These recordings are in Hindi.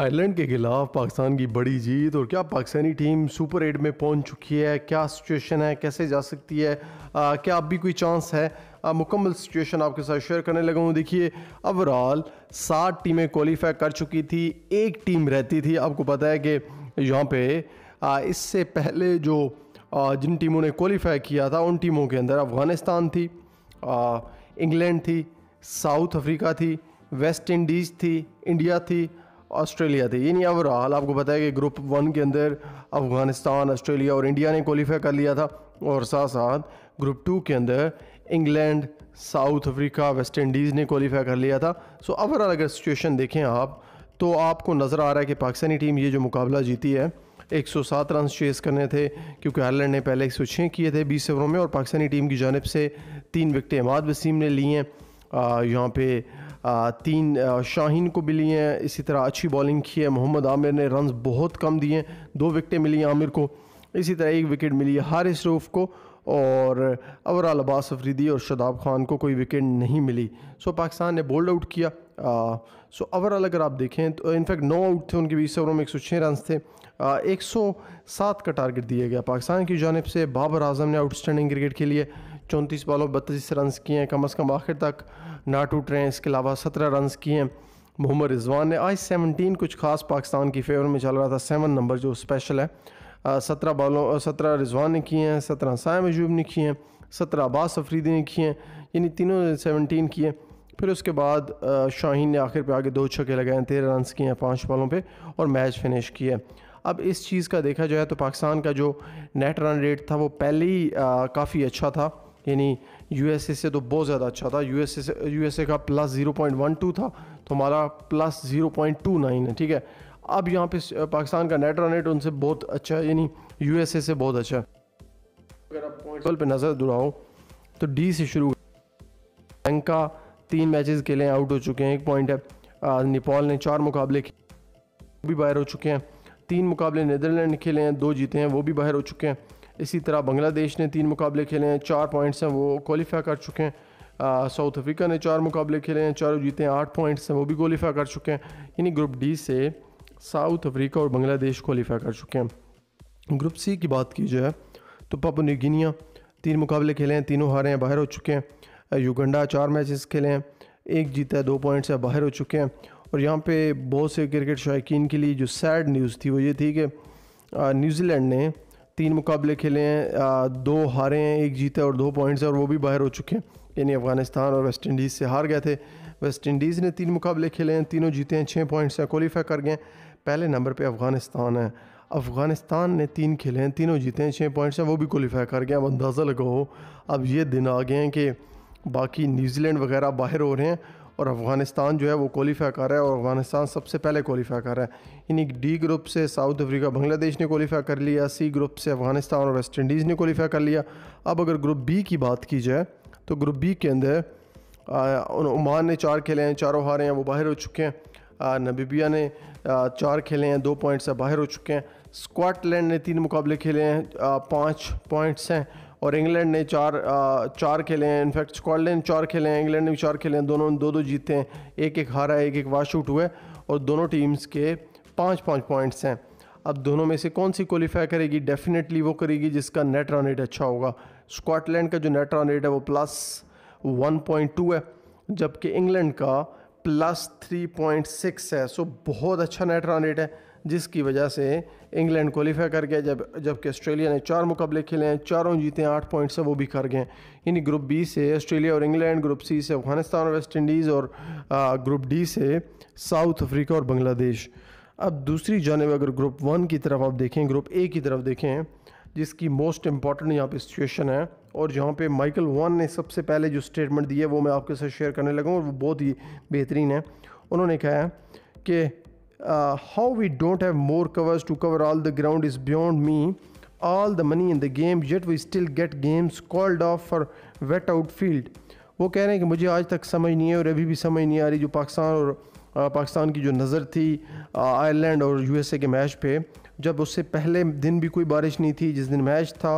आयरलैंड के खिलाफ पाकिस्तान की बड़ी जीत और क्या पाकिस्तानी टीम सुपर एट में पहुंच चुकी है क्या सिचुएशन है कैसे जा सकती है आ, क्या अब भी कोई चांस है मुकम्मल सिचुएशन आपके साथ शेयर करने लगा हूँ देखिए ओवरऑल सात टीमें क्वालिफाई कर चुकी थी एक टीम रहती थी आपको पता है कि यहाँ पे इससे पहले जो आ, जिन टीमों ने क्वालिफाई किया था उन टीमों के अंदर अफ़गानिस्तान थी इंग्लैंड थी साउथ अफ्रीका थी वेस्ट इंडीज़ थी इंडिया थी ऑस्ट्रेलिया थे थी यानी ओवरऑल आपको पता है कि ग्रुप वन के अंदर अफ़गानिस्तान ऑस्ट्रेलिया और इंडिया ने क्वालिफाई कर लिया था और साथ साथ ग्रुप टू के अंदर England South Africa West Indies ने क्वालिफाई कर लिया था सो ओवरऑल अगर सिचुएशन देखें आप तो आपको नज़र आ रहा है कि पाकिस्तानी टीम ये जो मुकाबला जीती है 107 रन चेस करने थे क्योंकि आयरलैंड ने पहले 106 किए थे 20 ओवरों में और पाकिस्तानी टीम की जानब से तीन विकटें इमाद वसीम ने ली हैं यहाँ पे तीन शाहीन को मिली हैं इसी तरह अच्छी बॉलिंग की है मोहम्मद आमिर ने रन बहुत कम दिए दो विकटें मिली आमिर को इसी तरह एक विकेट मिली हारिस रूफ को और अवराल अब्बास अफरीदी और शदाब खान को कोई विकेट नहीं मिली सो पाकिस्तान ने बोल्ड आउट किया आ, सो ओवरऑल अगर आप देखें तो इनफैक्ट नौ आउट थे उनके बीस ओवरों में एक सौ छः रन थे एक सौ सात का टारगेट दिया गया पाकिस्तान की जानब से बाबर आजम ने आउटस्टैंडिंग क्रिकेट के लिए चौंतीस बॉलों बत्तीस रन किए हैं कम अज़ कम आखिर तक ना टूट रहे हैं इसके अलावा सत्रह रन किए हैं मोहम्मद रिजवान ने आज सेवनटीन कुछ ख़ास पाकिस्तान की फेवर में चल रहा था सेवन नंबर जो स्पेशल है सत्रह बॉलों सत्रह रिजवान ने किए हैं सत्रह सायम अजूब ने किए हैं सत्रह अब्बास अफरीदी ने किए हैं यानी तीनों ने सेवनटीन किए फिर उसके बाद शाहीन ने आखिर पे आगे दो छक्के लगाए हैं तेरह रन किए हैं पाँच बॉलों पर और मैच फिनिश किया अब इस चीज़ का देखा जाए तो पाकिस्तान का जो नेट रन रेट था वो पहले ही काफ़ी अच्छा था यानी यूएसए से तो बहुत ज़्यादा अच्छा था यूएसए से यूएसए का plus zero point one two था तो हमारा plus zero point two nine है ठीक है अब यहाँ पे पाकिस्तान का नेट रन रेट उनसे बहुत अच्छा है यानी यूएसए से बहुत अच्छा है अगर आप पॉइंट पर नज़र दुराओ तो डी से शुरू लंका तीन मैचेस खेले आउट हो चुके हैं एक पॉइंट है नेपाल ने चार मुकाबले भी बाहर हो चुके हैं तीन मुकाबले नीदरलैंड खेले हैं दो जीते हैं वो भी बाहर हो चुके हैं इसी तरह बांग्लादेश ने तीन मुकाबले खेले हैं चार पॉइंट्स हैं वो क्वालिफाई कर चुके हैं साउथ अफ्रीका ने चार मुकाबले खेले हैं चारों जीते हैं आठ पॉइंट्स हैं वो भी क्वालिफाई कर चुके हैं यानी ग्रुप डी से साउथ अफ्रीका और बांग्लादेश क्वालिफाई कर चुके हैं ग्रुप सी की बात की जाए तो पापो न्यूगिनिया तीन मुकाबले खेले हैं तीनों हारे हैं बाहर हो चुके हैं युगंडा चार मैचेस खेले हैं एक जीता है दो पॉइंट्स है बाहर हो चुके हैं और यहाँ पे बहुत से क्रिकेट शौकीन के लिए जो सैड न्यूज़ थी वो ये थी कि न्यूजीलैंड ने तीन मुकाबले खेले हैं दो हारे हैं एक जीते और दो पॉइंट्स हैं और वो भी बाहर हो चुके हैं यानी अफगानिस्तान और वेस्ट इंडीज़ से हार गए थे वेस्ट इंडीज़ ने तीन मुकाबले खेले हैं तीनों जीते हैं छः पॉइंट्स हैं क्वालीफाई कर गए पहले नंबर पर अफगानिस्तान है अफगानिस्तान ने तीन खेले हैं तीनों जीते हैं छः पॉइंट्स हैं वो भी क्वालीफाई कर गए अब अंदाज़ा लगाओ अब ये दिन आ गए हैं कि बाकी न्यूजीलैंड वगैरह बाहर हो रहे हैं और अफ़गानिस्तान जो है वो क्वालिफाई कर रहा है और अफ़गानिस्तान सबसे पहले क्वालिफाई कर रहा है इन्हीं डी ग्रुप से साउथ अफ्रीका बांग्लादेश ने क्वालिफाई कर लिया सी ग्रुप से अफ़गानिस्तान और वेस्ट इंडीज़ ने क्वालिफाई कर लिया अब अगर ग्रुप बी की बात की जाए तो ग्रुप बी के अंदर ओमान ने चार खेले हैं चारों हारे हैं वो बाहर हो चुके हैं नबीबिया ने चार खेले हैं दो पॉइंट्स से बाहर हो चुके हैं स्कॉटलैंड ने तीन मुकाबले खेले हैं पाँच पॉइंट्स हैं और इंग्लैंड ने चार आ, चार खेले हैं इनफैक्ट स्कॉटलैंड चार खेले हैं इंग्लैंड ने भी चार खेले हैं दोनों ने दो दो जीते हैं एक एक हारा एक एक वाश आउट है और दोनों टीम्स के पाँच पाँच पॉइंट्स हैं अब दोनों में से कौन सी क्वालिफाई करेगी डेफिनेटली वो करेगी जिसका नेट रन रेट अच्छा होगा स्कॉटलैंड का जो नेट रन रेट है वो प्लस वन पॉइंट टू है जबकि इंग्लैंड का प्लस थ्री पॉइंट सिक्स है सो बहुत अच्छा नेट रन रेट है जिसकी वजह से इंग्लैंड क्वालिफाई कर गया जब जबकि ऑस्ट्रेलिया ने चार मुकाबले खेले हैं चारों जीते हैं आठ पॉइंट्स से वो भी कर गए यानी ग्रुप बी से ऑस्ट्रेलिया और इंग्लैंड ग्रुप सी से अफगानिस्तान और वेस्ट इंडीज़ और ग्रुप डी से साउथ अफ्रीका और बांग्लादेश अब दूसरी जानब अगर ग्रुप वन की तरफ आप देखें ग्रुप ए की तरफ देखें जिसकी मोस्ट इम्पॉर्टेंट यहाँ पे सिचुएशन है और जहाँ पे माइकल वन ने सबसे पहले जो स्टेटमेंट दी है वो मैं आपके साथ शेयर करने लगा और वो बहुत ही बेहतरीन है उन्होंने कहा है कि uh, how we don't have more covers to cover all the ground is beyond me all the money in the game yet we still get games called off for wet outfield वो कह रहे हैं कि मुझे आज तक समझ नहीं है और अभी भी समझ नहीं आ रही जो पाकिस्तान और uh, पाकिस्तान की जो नज़र थी आयरलैंड uh, और यूएसए के मैच पे जब उससे पहले दिन भी कोई बारिश नहीं थी जिस दिन मैच था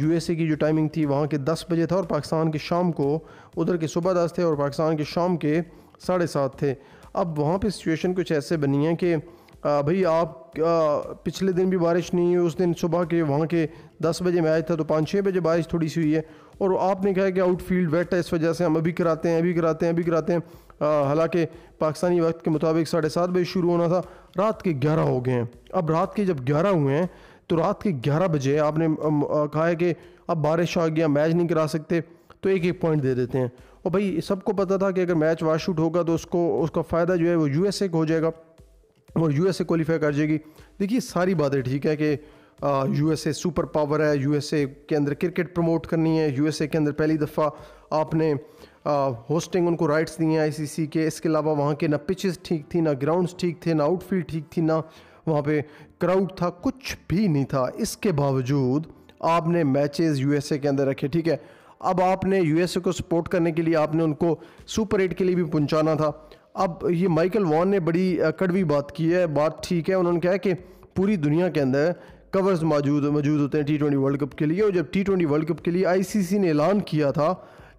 यूएसए uh, की जो टाइमिंग थी वहाँ के 10 बजे था और पाकिस्तान के शाम को उधर के सुबह दस थे और पाकिस्तान के शाम के साढ़े सात थे अब वहाँ पे सिचुएशन कुछ ऐसे बनी है कि भाई आप पिछले दिन भी बारिश नहीं हुई उस दिन सुबह के वहाँ के दस बजे मैच था तो पाँच छः बजे बारिश थोड़ी सी हुई है और आपने कहा कि आउटफील्ड वेट है इस वजह से हम अभी कराते हैं अभी कराते हैं अभी कराते हैं हालांकि पाकिस्तानी वक्त के मुताबिक साढ़े सात बजे शुरू होना था रात के ग्यारह हो गए हैं अब रात के जब ग्यारह हुए हैं तो रात के ग्यारह बजे आपने कहा है कि अब बारिश आ गया मैच नहीं करा सकते तो एक एक पॉइंट दे देते हैं और भाई सबको पता था कि अगर मैच वाश आउट होगा तो उसको उसका फ़ायदा जो है वो यू को हो जाएगा और यू एस कर जाएगी देखिए सारी बातें ठीक है कि यू एस सुपर पावर है यू के अंदर क्रिकेट प्रमोट करनी है यू के अंदर पहली दफ़ा आपने होस्टिंग उनको राइट्स दिए हैं सी के इसके अलावा वहाँ के ना पिचेस ठीक थी ना ग्राउंड्स ठीक थे ना आउटफील्ड ठीक थी ना वहाँ पे क्राउड था कुछ भी नहीं था इसके बावजूद आपने मैचेस यूएसए के अंदर रखे ठीक है अब आपने यूएसए को सपोर्ट करने के लिए आपने उनको सुपर एट के लिए भी पहुँचाना था अब ये माइकल वॉन ने बड़ी कड़वी बात की है बात ठीक है उन्होंने कहा है कि पूरी दुनिया के अंदर कवर्स मौजूद मौजूद होते हैं टी ट्वेंटी वर्ल्ड कप के लिए और जब टी ट्वेंटी वर्ल्ड कप के लिए आईसीसी ने ऐलान किया था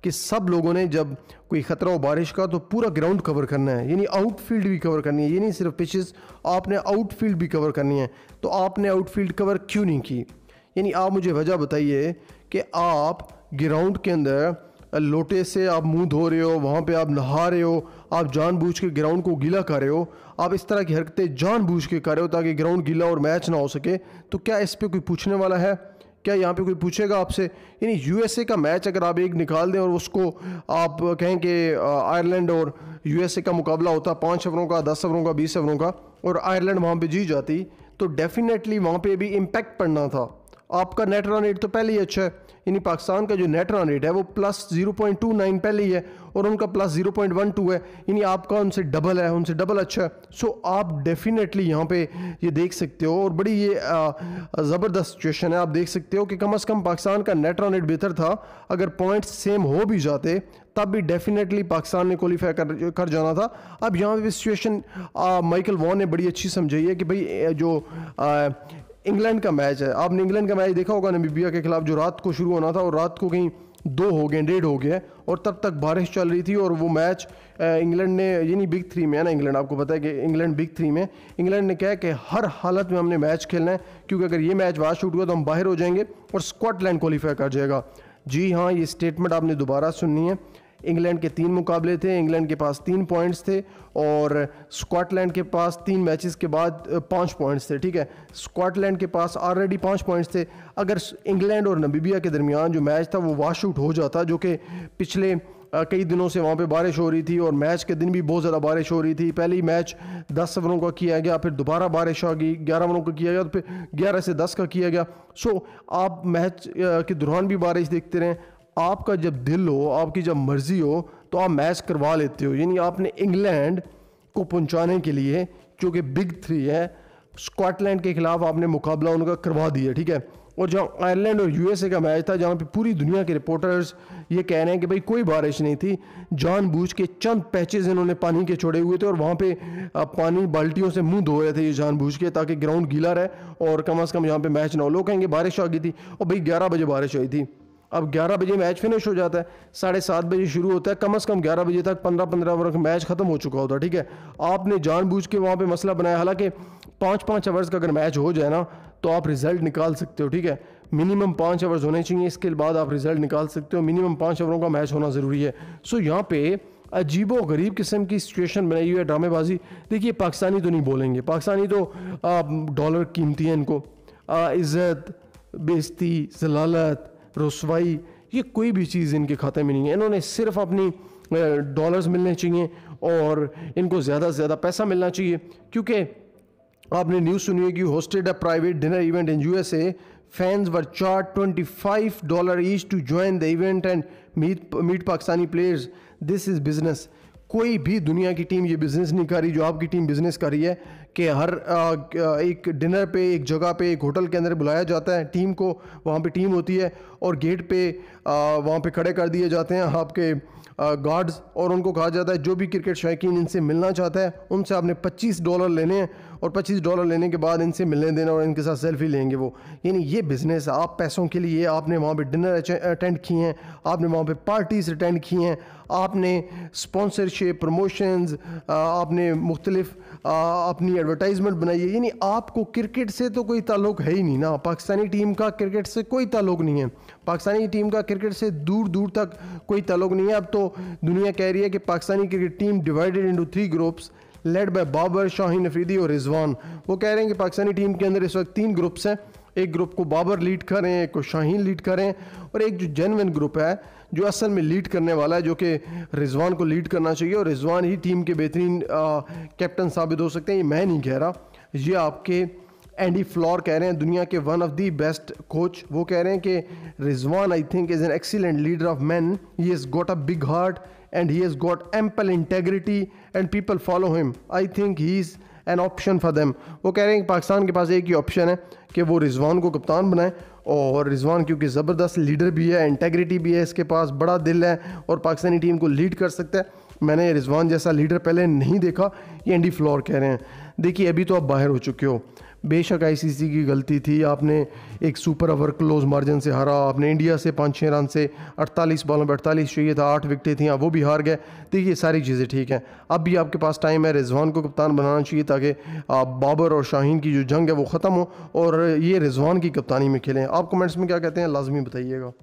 कि सब लोगों ने जब कोई ख़तरा हो बारिश का तो पूरा ग्राउंड कवर करना है यानी आउटफील्ड भी कवर करनी है ये नहीं सिर्फ पिचेस आपने आउटफील्ड भी कवर करनी है तो आपने आउटफील्ड कवर क्यों नहीं की यानी आप मुझे वजह बताइए कि आप ग्राउंड के अंदर लोटे से आप मुंह धो रहे हो वहाँ पे आप नहा रहे हो आप जानबूझ के ग्राउंड को गीला कर रहे हो आप इस तरह की हरकतें जानबूझ के कर रहे हो ताकि ग्राउंड गीला और मैच ना हो सके तो क्या इस पर कोई पूछने वाला है क्या यहाँ पे कोई पूछेगा आपसे यानी यूएसए का मैच अगर आप एक निकाल दें और उसको आप कहें कि आयरलैंड और यूएसए का मुकाबला होता पाँच ओवरों का दस ओवरों का बीस ओवरों का और आयरलैंड वहाँ पे जीत जाती तो डेफिनेटली वहाँ पे भी इम्पैक्ट पड़ना था आपका नेट रन रेट तो पहले ही अच्छा है यानी पाकिस्तान का जो नेट रन रेट है वो plus zero point two nine पहले ही है और उनका plus zero point one two है यानी आपका उनसे डबल है उनसे डबल अच्छा है सो आप डेफिनेटली यहाँ पे ये देख सकते हो और बड़ी ये ज़बरदस्त सिचुएशन है आप देख सकते हो कि कम अज़ कम पाकिस्तान का नेट रन रेट बेहतर था अगर पॉइंट सेम हो भी जाते तब भी डेफिनेटली पाकिस्तान ने क्वालिफाई कर कर जाना था अब यहाँ पे सिचुएशन माइकल वॉन ने बड़ी अच्छी समझाई है कि भाई जो इंग्लैंड का मैच है आपने इंग्लैंड का मैच देखा होगा नबीबिया के खिलाफ जो रात को शुरू होना था और रात को कहीं दो हो गए डेढ़ हो गए और तब तक बारिश चल रही थी और वो मैच इंग्लैंड ने यानी बिग थ्री में है ना इंग्लैंड आपको पता है कि इंग्लैंड बिग थ्री में इंग्लैंड ने कहा कि हर हालत में हमने मैच खेलना है क्योंकि अगर ये मैच बाहर शूट हुआ तो हम बाहर हो जाएंगे और स्कॉटलैंड क्वालीफाई कर जाएगा जी हाँ ये स्टेटमेंट आपने दोबारा सुननी है इंग्लैंड के तीन मुकाबले थे इंग्लैंड के पास तीन पॉइंट्स थे और स्कॉटलैंड के पास तीन मैचेस के बाद पाँच पॉइंट्स थे ठीक है स्कॉटलैंड के पास ऑलरेडी पाँच पॉइंट्स थे अगर इंग्लैंड और नबीबिया के दरमियान जो मैच था वो वाश आउट हो जाता जो कि पिछले कई दिनों से वहाँ पे बारिश हो रही थी और मैच के दिन भी बहुत ज़्यादा बारिश हो रही थी पहले ही मैच 10 ओवरों का किया गया फिर दोबारा बारिश आ गई 11 ओवरों का किया गया तो फिर 11 से 10 का किया गया सो आप मैच के दौरान भी बारिश देखते रहें आपका जब दिल हो आपकी जब मर्ज़ी हो तो आप मैच करवा लेते हो यानी आपने इंग्लैंड को पहुंचाने के लिए जो कि बिग थ्री है स्कॉटलैंड के खिलाफ आपने मुकाबला उनका करवा दिया ठीक है और जहाँ आयरलैंड और यूएसए का मैच था जहाँ पे पूरी दुनिया के रिपोर्टर्स ये कह रहे हैं कि भाई कोई बारिश नहीं थी जानबूझ के चंद पैचेज इन्होंने पानी के छोड़े हुए थे और वहाँ पे पानी बाल्टियों से मुंह धो रहे थे ये जानबूझ के ताकि ग्राउंड गीला रहे और कम अज़ कम यहाँ पे मैच ना हो लोग कहेंगे बारिश आ गई थी और भाई ग्यारह बजे बारिश आई थी अब 11 बजे मैच फिनिश हो जाता है साढ़े सात बजे शुरू होता है कम अज़ कम 11 बजे तक 15-15 ओवर मैच ख़त्म हो चुका होता है ठीक है आपने जानबूझ के वहाँ पे मसला बनाया हालांकि पाँच पाँच आवर्स का अगर मैच हो जाए ना तो आप रिज़ल्ट निकाल सकते हो ठीक है मिनिमम पाँच आवर्स होने चाहिए इसके बाद आप रिज़ल्ट निकाल सकते हो मिनिमम पाँच ओवरों का मैच होना ज़रूरी है सो यहाँ पे अजीबो गरीब किस्म की सिचुएशन बनाई हुई है ड्रामेबाजी देखिए पाकिस्तानी तो नहीं बोलेंगे पाकिस्तानी तो डॉलर कीमती है इनको इज़्ज़त बेजती जलालत रसवाई ये कोई भी चीज़ इनके खाते में नहीं है इन्होंने सिर्फ अपनी डॉलर्स मिलने चाहिए और इनको ज़्यादा से ज़्यादा पैसा मिलना चाहिए क्योंकि आपने न्यूज़ सुनी है कि hosted a private dinner event in USA fans were charged twenty five dollar each to join the event and meet meet Pakistani players this is business कोई भी दुनिया की टीम ये बिजनेस नहीं कर रही जो आपकी टीम बिजनेस कर रही है कि हर एक डिनर पे एक जगह पे एक होटल के अंदर बुलाया जाता है टीम को वहाँ पे टीम होती है और गेट पे वहाँ पे खड़े कर दिए जाते हैं आपके गार्ड्स और उनको कहा जाता है जो भी क्रिकेट शौकीन इनसे मिलना चाहता है उनसे आपने 25 डॉलर लेने हैं और 25 डॉलर लेने के बाद इनसे मिलने देना और इनके साथ सेल्फी लेंगे वो यानी ये बिज़नेस आप पैसों के लिए आपने वहाँ पे डिनर अटेंड किए हैं आपने वहाँ पे पार्टीज अटेंड किए हैं आपने स्पॉन्सरशिप प्रमोशंस आपने मुख्तलिफ अपनी एडवर्टाइजमेंट बनाई है यानी आपको क्रिकेट से तो कोई ताल्लुक है ही नहीं ना पाकिस्तानी टीम का क्रिकेट से कोई ताल्लुक नहीं है पाकिस्तानी टीम का क्रिकेट से दूर दूर तक कोई ताल्लुक नहीं है अब तो दुनिया कह रही है कि Pakistani cricket team divided into three groups led by Babar Shaheen Afridi और रिजवान वो कह रहे हैं कि पाकिस्तानी टीम के अंदर इस वक्त तीन ग्रुप्स हैं एक ग्रुप को बाबर लीड करें एक को शाहीन लीड करें और एक जो जेनविन ग्रुप है जो असल में लीड करने वाला है जो कि रिजवान को लीड करना चाहिए और रिजवान ही टीम के बेहतरीन कैप्टन साबित हो सकते हैं ये मैं नहीं कह रहा ये आपके एंडी फ्लोर कह रहे हैं दुनिया के one of the best coach वो कह रहे हैं कि Rizwan I think is an excellent leader of man he is got a big heart and he is got ample integrity and people follow him I think he is an option for them वो कह रहे हैं कि पाकिस्तान के पास एक ही ऑप्शन है कि वो रिजवान को कप्तान बनाए और रिजवान क्योंकि ज़बरदस्त लीडर भी है इंटेग्रिटी भी है इसके पास बड़ा दिल है और पाकिस्तानी टीम को लीड कर सकता है मैंने रिजवान जैसा लीडर पहले नहीं देखा ये एंडी फ्लोर कह रहे हैं देखिए अभी तो आप बाहर हो चुके हो बेशक आईसीसी की गलती थी आपने एक सुपर ओवर क्लोज मार्जिन से हारा आपने इंडिया से पाँच छः रन से 48 बॉलों पर अड़तालीस चाहिए था आठ विकटें थी वो भी हार गए तो ये सारी चीज़ें ठीक हैं अब भी आपके पास टाइम है रिजवान को कप्तान बनाना चाहिए ताकि बाबर और शाहीन की जो जंग है वो ख़त्म हो और ये रिजवान की कप्तानी में खेलें आप कमेंट्स में क्या कहते हैं लाजमी बताइएगा